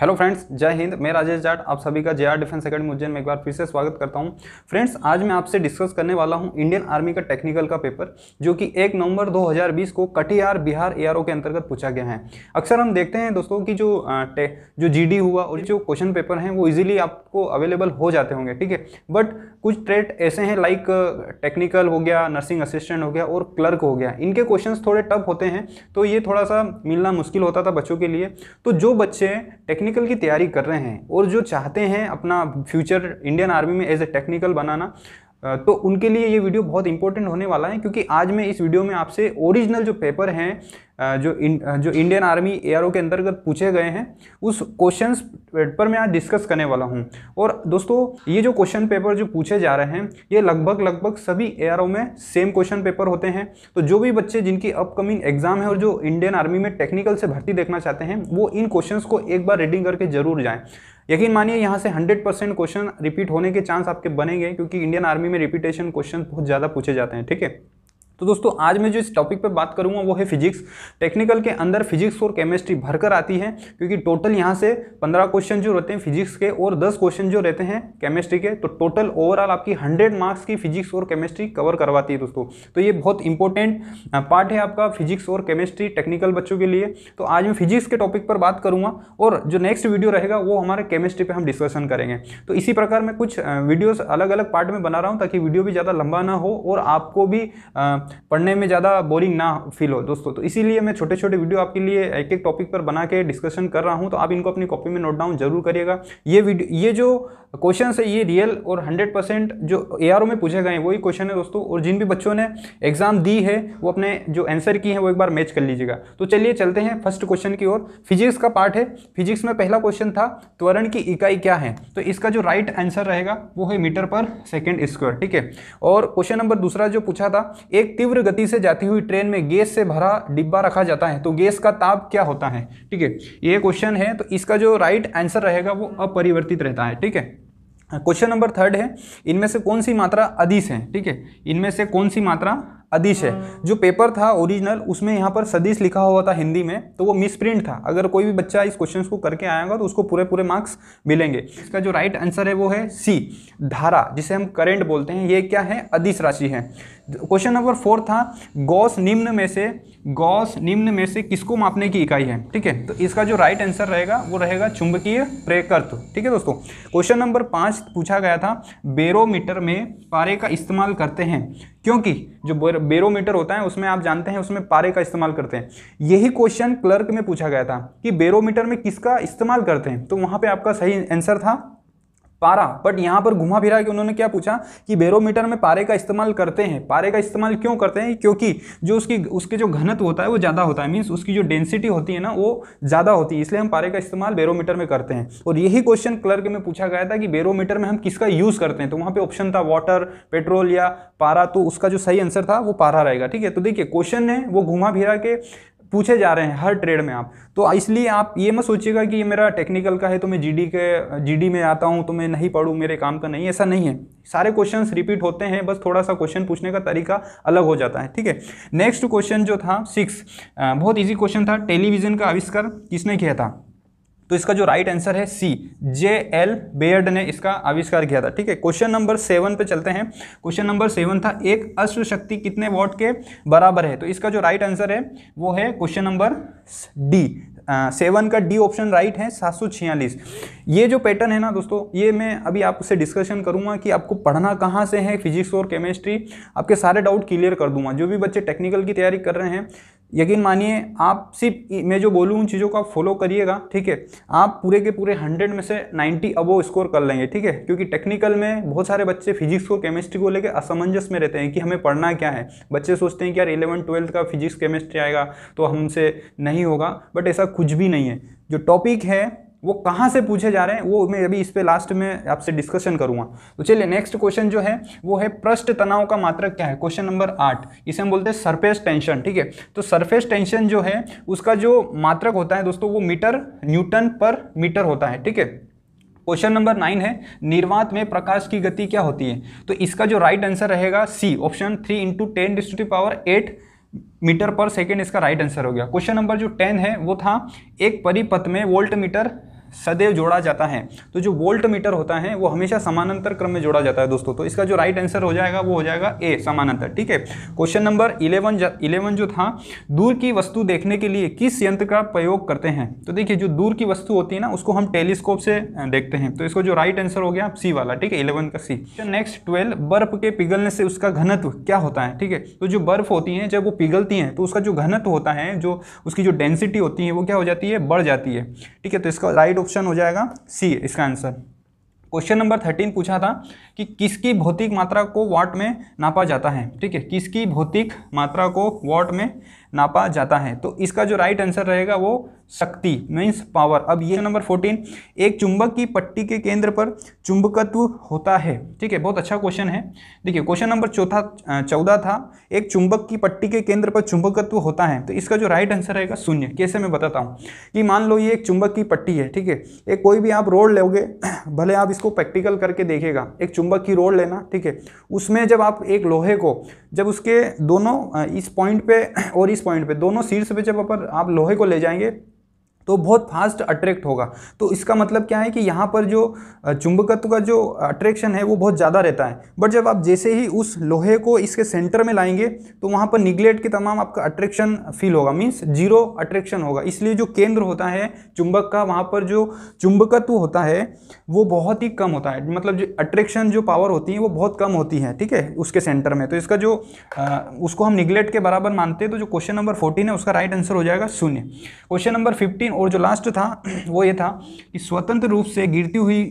hello friends जय हिंद मैं राजेश जाट आप सभी का जेआर डिफेंस अकेडमी उज्जैन में एक बार फिर से स्वागत करता हूं फ्रेंड्स आज मैं आपसे डिस्कस करने वाला हूं इंडियन आर्मी का टेक्निकल का पेपर जो कि 1 नवंबर 2020 को कटिहार बिहार एआरओ के अंतर्गत पूछा गया है अक्सर हम देखते हैं दोस्तों की जो जो जी हुआ और जो क्वेश्चन पेपर हैं वो ईजिली आपको अवेलेबल हो जाते होंगे ठीक है बट कुछ ट्रेड ऐसे हैं लाइक टेक्निकल हो गया नर्सिंग असिस्टेंट हो गया और क्लर्क हो गया इनके क्वेश्चन थोड़े टफ होते हैं तो ये थोड़ा सा मिलना मुश्किल होता था बच्चों के लिए तो जो बच्चे टेक्निक टेक्निकल की तैयारी कर रहे हैं और जो चाहते हैं अपना फ्यूचर इंडियन आर्मी में एज ए टेक्निकल बनाना तो उनके लिए ये वीडियो बहुत इंपॉर्टेंट होने वाला है क्योंकि आज मैं इस वीडियो में आपसे ओरिजिनल जो पेपर हैं जो इन, जो इंडियन आर्मी एआरओ के अंतर्गत पूछे गए हैं उस क्वेश्चंस पर मैं आज डिस्कस करने वाला हूं और दोस्तों ये जो क्वेश्चन पेपर जो पूछे जा रहे हैं ये लगभग लगभग सभी एआरओ में सेम क्वेश्चन पेपर होते हैं तो जो भी बच्चे जिनकी अपकमिंग एग्जाम है और जो इंडियन आर्मी में टेक्निकल से भर्ती देखना चाहते हैं वो इन क्वेश्चन को एक बार रीडिंग करके जरूर जाएँ यकीन मानिए यहाँ से 100 परसेंट क्वेश्चन रिपीट होने के चांस आपके बनेंगे क्योंकि इंडियन आर्मी में रिपीटेशन क्वेश्चन बहुत ज़्यादा पूछे जाते हैं ठीक है तो दोस्तों आज मैं जो इस टॉपिक पे बात करूंगा वो है फिजिक्स टेक्निकल के अंदर फिजिक्स और केमिस्ट्री भरकर आती है क्योंकि टोटल यहाँ से पंद्रह क्वेश्चन जो रहते हैं फिजिक्स के और दस क्वेश्चन जो रहते हैं केमिस्ट्री के तो टोटल ओवरऑल आपकी हंड्रेड मार्क्स की फिजिक्स और केमिस्ट्री कवर करवाती है दोस्तों तो ये बहुत इंपॉर्टेंट पार्ट है आपका फिजिक्स और केमिस्ट्री टेक्निकल बच्चों के लिए तो आज मैं फिजिक्स के टॉपिक पर बात करूँगा और जो नेक्स्ट वीडियो रहेगा वो हमारे केमिस्ट्री पर हम डिस्कशन करेंगे तो इसी प्रकार मैं कुछ वीडियोज़ अलग अलग पार्ट में बना रहा हूँ ताकि वीडियो भी ज़्यादा लंबा ना हो और आपको भी पढ़ने में ज़्यादा बोरिंग ना फील हो दोस्तों तो इसीलिए मैं छोटे छोटे वीडियो आपके लिए एक एक टॉपिक पर बना के डिस्कशन कर रहा हूँ तो आप इनको अपनी कॉपी में नोट डाउन जरूर करिएगा ये वीडियो ये जो क्वेश्चन है ये रियल और 100 परसेंट जो ए में पूछे गए हैं वही क्वेश्चन है दोस्तों और जिन भी बच्चों ने एग्जाम दी है वो अपने जो आंसर की है वो एक बार मैच कर लीजिएगा तो चलिए चलते हैं फर्स्ट क्वेश्चन की ओर फिजिक्स का पार्ट है फिजिक्स में पहला क्वेश्चन था त्वरण की इकाई क्या है तो इसका जो राइट आंसर रहेगा वो है मीटर पर सेकेंड स्क्वायर ठीक है और क्वेश्चन नंबर दूसरा जो पूछा था एक तीव्र गति से जाती हुई ट्रेन में गैस से भरा डिब्बा रखा जाता है तो गैस का ताप क्या होता है ठीक है ये क्वेश्चन है तो इसका जो राइट आंसर रहेगा वो अपरिवर्तित रहता है ठीक है क्वेश्चन नंबर थर्ड है इनमें से कौन सी मात्रा अधिश है ठीक है इनमें से कौन सी मात्रा अधिश है जो पेपर था ओरिजिनल उसमें यहाँ पर सदिश लिखा हुआ था हिंदी में तो वो मिसप्रिंट था अगर कोई भी बच्चा इस क्वेश्चन को करके आएगा तो उसको पूरे पूरे मार्क्स मिलेंगे इसका जो राइट आंसर है वो है सी धारा जिसे हम करेंट बोलते हैं ये क्या है अधिश राशि है क्वेश्चन नंबर फोर था गौस निम्न में से गौस निम्न में से किसको मापने की इकाई है ठीक है तो इसका जो राइट आंसर रहेगा वो रहेगा चुंबकीय प्रेकर्त ठीक है दोस्तों क्वेश्चन नंबर पाँच पूछा गया था बेरोमीटर में पारे का इस्तेमाल करते हैं क्योंकि जो बेरोमीटर होता है उसमें आप जानते हैं उसमें पारे का इस्तेमाल करते हैं यही क्वेश्चन क्लर्क में पूछा गया था कि बेरोमीटर में किसका इस्तेमाल करते हैं तो वहाँ पर आपका सही आंसर था पारा बट यहाँ पर घुमा फिरा के उन्होंने क्या पूछा कि बेरोमीटर में पारे का इस्तेमाल करते हैं पारे का इस्तेमाल क्यों करते हैं क्योंकि जो उसकी उसके जो घनत्व होता है वो ज़्यादा होता है मीन्स उसकी जो डेंसिटी होती है ना वो ज़्यादा होती है इसलिए हम पारे का इस्तेमाल बेरोमीटर में करते हैं और यही क्वेश्चन क्लर्क में पूछा गया था कि बेरोमीटर में हम किसका यूज़ करते हैं तो वहाँ पर ऑप्शन था वाटर पेट्रोल या पारा तो उसका जो सही आंसर था वो पारा रहेगा ठीक है तो देखिए क्वेश्चन है वो घुमा फिरा के पूछे जा रहे हैं हर ट्रेड में आप तो इसलिए आप ये मत सोचिएगा कि ये मेरा टेक्निकल का है तो मैं जीडी के जीडी में आता हूँ तो मैं नहीं पढ़ूँ मेरे काम का नहीं ऐसा नहीं है सारे क्वेश्चन रिपीट होते हैं बस थोड़ा सा क्वेश्चन पूछने का तरीका अलग हो जाता है ठीक है नेक्स्ट क्वेश्चन जो था सिक्स बहुत ईजी क्वेश्चन था टेलीविज़न का आविष्कार किसने किया था तो इसका जो राइट आंसर है सी जे एल बेयर्ड ने इसका आविष्कार किया था ठीक है क्वेश्चन नंबर सेवन पे चलते हैं क्वेश्चन नंबर सेवन था एक अश्व शक्ति कितने वॉट के बराबर है तो इसका जो राइट आंसर है वो है क्वेश्चन नंबर डी सेवन का डी ऑप्शन राइट है सात सौ छियालीस ये जो पैटर्न है ना दोस्तों ये मैं अभी आपसे डिस्कशन करूंगा कि आपको पढ़ना कहाँ से है फिजिक्स और केमिस्ट्री आपके सारे डाउट क्लियर कर दूंगा जो भी बच्चे टेक्निकल की तैयारी कर रहे हैं यकीन मानिए आप सिर्फ मैं जो बोलूँ उन चीज़ों को आप फॉलो करिएगा ठीक है आप पूरे के पूरे हंड्रेड में से नाइन्टी अबो स्कोर कर लेंगे ठीक है क्योंकि टेक्निकल में बहुत सारे बच्चे फिजिक्स को केमिस्ट्री को लेकर असमंजस में रहते हैं कि हमें पढ़ना क्या है बच्चे सोचते हैं कि यार इलेवन ट्वेल्थ का फिजिक्स केमिस्ट्री आएगा तो हमसे नहीं होगा बट ऐसा कुछ भी नहीं है जो टॉपिक है वो कहाँ से पूछे जा रहे हैं वो मैं अभी इस पर लास्ट में आपसे डिस्कशन करूँगा तो चलिए नेक्स्ट क्वेश्चन जो है वो है पृष्ठ तनाव का मात्रक क्या है क्वेश्चन नंबर आठ इसे हम बोलते हैं सरफेस टेंशन ठीक है तो सरफेस टेंशन जो है उसका जो मात्रक होता है दोस्तों वो मीटर न्यूटन पर मीटर होता है ठीक है क्वेश्चन नंबर नाइन है निर्वात में प्रकाश की गति क्या होती है तो इसका जो राइट आंसर रहेगा C option three into ten डिस्ट्री power eight metre per second इसका राइट आंसर हो गया क्वेश्चन नंबर जो टेन है वो था एक परिपथ में वोल्ट मीटर सदैव जोड़ा जाता है तो जो वोल्ट मीटर होता है वो हमेशा समानांतर क्रम में जोड़ा जाता है दोस्तों तो इसका जो राइट आंसर हो जाएगा वो हो जाएगा ए समानांतर ठीक है क्वेश्चन नंबर इलेवन इलेवन जो था दूर की वस्तु देखने के लिए किस यंत्र का प्रयोग करते हैं तो देखिए जो दूर की वस्तु होती है ना उसको हम टेलीस्कोप से देखते हैं तो इसको जो राइट आंसर हो गया सी वाला ठीक है इलेवन का सी नेक्स्ट ट्वेल्व बर्फ के पिघलने से उसका घनत्व क्या होता है ठीक है तो जो बर्फ होती है जब वो पिघलती है तो उसका जो घनत्व होता है जो उसकी जो डेंसिटी होती है वो क्या हो जाती है बढ़ जाती है ठीक है तो इसका राइट ऑप्शन हो जाएगा सी इसका आंसर क्वेश्चन नंबर थर्टीन पूछा था कि किसकी भौतिक मात्रा को वाट में नापा जाता है ठीक है किसकी भौतिक मात्रा को वाट में नापा जाता है तो इसका जो राइट आंसर रहेगा वो शक्ति मीन्स पावर अब ये नंबर फोर्टीन एक चुंबक की पट्टी के केंद्र पर चुंबकत्व होता है ठीक है बहुत अच्छा क्वेश्चन है देखिए क्वेश्चन नंबर चौथा चौदह था एक चुंबक की पट्टी के केंद्र पर चुंबकत्व होता है तो इसका जो राइट आंसर रहेगा शून्य कैसे मैं बताता हूँ कि मान लो ये एक चुंबक की पट्टी है ठीक है एक कोई भी आप रोड लोगे भले आप इसको प्रैक्टिकल करके देखेगा एक चुंबक की रोड लेना ठीक है उसमें जब आप एक लोहे को जब उसके दोनों इस पॉइंट पर और इस पॉइंट पे दोनों शीर्ष पे जब अपन आप लोहे को ले जाएंगे तो बहुत फास्ट अट्रैक्ट होगा तो इसका मतलब क्या है कि यहाँ पर जो चुंबकत्व का जो अट्रैक्शन है वो बहुत ज़्यादा रहता है बट जब आप जैसे ही उस लोहे को इसके सेंटर में लाएंगे तो वहाँ पर निगलेट के तमाम आपका अट्रैक्शन फील होगा मीन्स जीरो अट्रैक्शन होगा इसलिए जो केंद्र होता है चुंबक का वहाँ पर जो चुंबकत्व होता है वो बहुत ही कम होता है मतलब जो अट्रैक्शन जो पावर होती है वो बहुत कम होती है ठीक है उसके सेंटर में तो इसका जो आ, उसको हम निगलेट के बराबर मानते हैं तो जो क्वेश्चन नंबर फोर्टीन है उसका राइट आंसर हो जाएगा शून्य क्वेश्चन नंबर फिफ्टीन और जो लास्ट था वो ये था कि स्वतंत्र रूप से गिरती हुई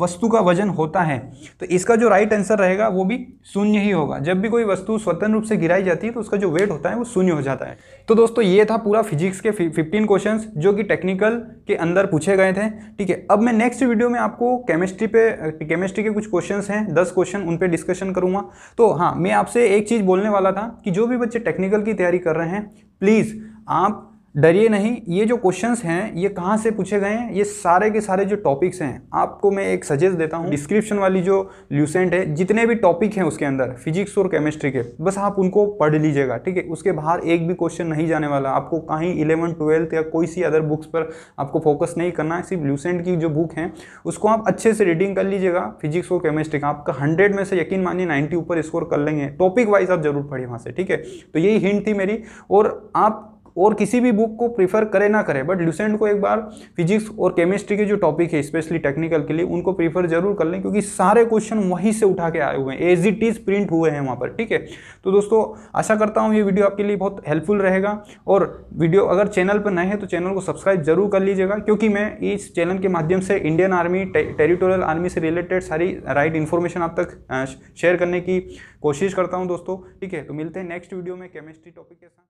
वस्तु का वजन होता है तो इसका जो राइट आंसर रहेगा वो भी शून्य ही होगा जब भी कोई वस्तु स्वतंत्र रूप से गिराई जाती है तो उसका जो वेट होता है वो शून्य हो जाता है तो दोस्तों ये था पूरा फिजिक्स के फिफ्टीन क्वेश्चन जो कि टेक्निकल के अंदर पूछे गए थे ठीक है अब मैं नेक्स्ट वीडियो में आपको केमिस्ट्री पे केमिस्ट्री के कुछ क्वेश्चन हैं दस क्वेश्चन उन पर डिस्कशन करूँगा तो हाँ मैं आपसे एक चीज़ बोलने वाला था कि जो भी बच्चे टेक्निकल की तैयारी कर रहे हैं प्लीज़ आप डरिए नहीं ये जो क्वेश्चंस हैं ये कहाँ से पूछे गए हैं ये सारे के सारे जो टॉपिक्स हैं आपको मैं एक सजेस्ट देता हूँ डिस्क्रिप्शन वाली जो ल्यूसेंट है जितने भी टॉपिक हैं उसके अंदर फिजिक्स और केमिस्ट्री के बस आप उनको पढ़ लीजिएगा ठीक है उसके बाहर एक भी क्वेश्चन नहीं जाने वाला आपको कहीं इलेवन ट्वेल्थ या कोई सी अदर बुक्स पर आपको फोकस नहीं करना है सिर्फ ल्यूसेंट की जो बुक है उसको आप अच्छे से रीडिंग कर लीजिएगा फिजिक्स और केमिस्ट्री का आपका हंड्रेड में से यकीन मानिए नाइन्टी ऊपर स्कोर कर लेंगे टॉपिक वाइज आप जरूर पढ़िए वहाँ से ठीक है तो यही हिंट थी मेरी और आप और किसी भी बुक को प्रीफर करे ना करे बट लूसेंट को एक बार फिजिक्स और केमिस्ट्री के जो टॉपिक है स्पेशली टेक्निकल के लिए उनको प्रीफर जरूर कर लें क्योंकि सारे क्वेश्चन वहीं से उठा के आए हुए हैं एज इट इज़ प्रिंट हुए हैं वहाँ पर ठीक है तो दोस्तों आशा करता हूँ ये वीडियो आपके लिए बहुत हेल्पफुल रहेगा और वीडियो अगर चैनल पर नए हैं तो चैनल को सब्सक्राइब जरूर कर लीजिएगा क्योंकि मैं इस चैनल के माध्यम से इंडियन आर्मी टेरिटोरियल आर्मी से रिलेटेड सारी राइट इन्फॉर्मेशन आप तक शेयर करने की कोशिश करता हूँ दोस्तों ठीक है तो मिलते हैं नेक्स्ट वीडियो में केमिस्ट्री टॉपिक के साथ